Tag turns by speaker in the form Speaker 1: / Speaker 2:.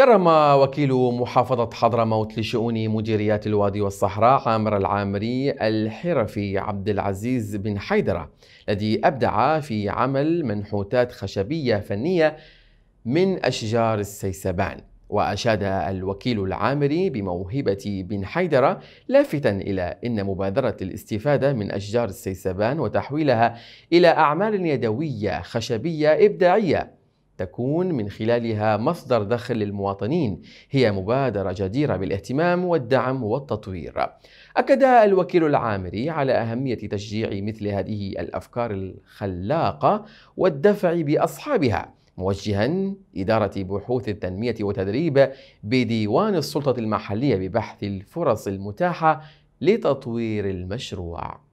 Speaker 1: كرم وكيل محافظة حضرموت لشؤون مديريات الوادي والصحراء عامر العامري الحرفي عبد العزيز بن حيدرة الذي أبدع في عمل منحوتات خشبية فنية من أشجار السيسبان وأشاد الوكيل العامري بموهبة بن حيدرة لافتا إلى أن مبادرة الاستفادة من أشجار السيسبان وتحويلها إلى أعمال يدوية خشبية إبداعية تكون من خلالها مصدر دخل للمواطنين هي مبادرة جديرة بالاهتمام والدعم والتطوير أكد الوكيل العامري على أهمية تشجيع مثل هذه الأفكار الخلاقة والدفع بأصحابها موجها إدارة بحوث التنمية وتدريب بديوان السلطة المحلية ببحث الفرص المتاحة لتطوير المشروع